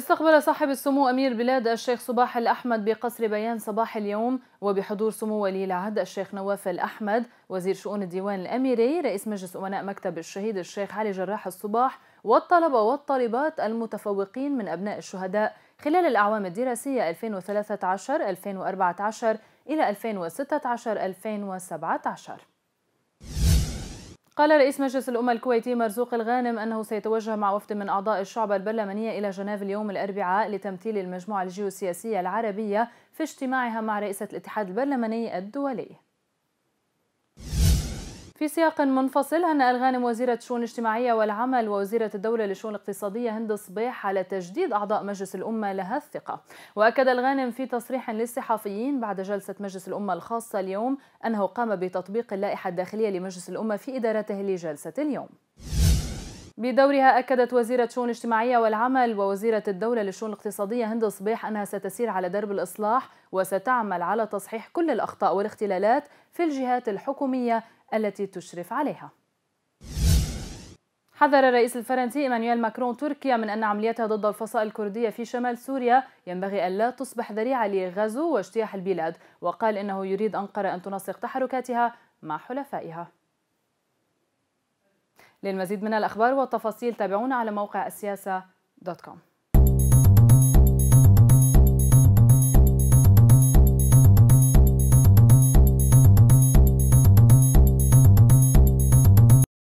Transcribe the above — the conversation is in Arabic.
استقبل صاحب السمو أمير بلاد الشيخ صباح الأحمد بقصر بيان صباح اليوم وبحضور سمو ولي العهد الشيخ نواف الأحمد وزير شؤون الديوان الأميري رئيس مجلس أمناء مكتب الشهيد الشيخ علي جراح الصباح والطلبة والطالبات المتفوقين من أبناء الشهداء خلال الأعوام الدراسية 2013-2014 إلى 2016-2017 قال رئيس مجلس الأمة الكويتي مرزوق الغانم أنه سيتوجه مع وفد من أعضاء الشعب البرلمانية إلى جنيف اليوم الأربعاء لتمثيل المجموعة الجيوسياسية العربية في اجتماعها مع رئيسة الاتحاد البرلماني الدولي في سياق منفصل هنا الغانم وزيرة الشؤون الاجتماعية والعمل ووزيرة الدولة للشؤون الاقتصادية هند صبيح على تجديد أعضاء مجلس الأمة لها الثقة وأكد الغانم في تصريح للصحفيين بعد جلسة مجلس الأمة الخاصة اليوم أنه قام بتطبيق اللائحة الداخلية لمجلس الأمة في إدارته لجلسة اليوم بدورها أكدت وزيرة شؤون الاجتماعية والعمل ووزيرة الدولة للشؤون الاقتصادية هند صبيح أنها ستسير على درب الإصلاح وستعمل على تصحيح كل الأخطاء والاختلالات في الجهات الحكومية التي تشرف عليها حذر الرئيس الفرنسي إيمانويل ماكرون تركيا من أن عملياتها ضد الفصائل الكردية في شمال سوريا ينبغي ألا تصبح ذريعة لغزو واجتياح البلاد وقال إنه يريد أنقرة أن تنسق تحركاتها مع حلفائها للمزيد من الأخبار والتفاصيل تابعونا على موقع السياسة دوت كوم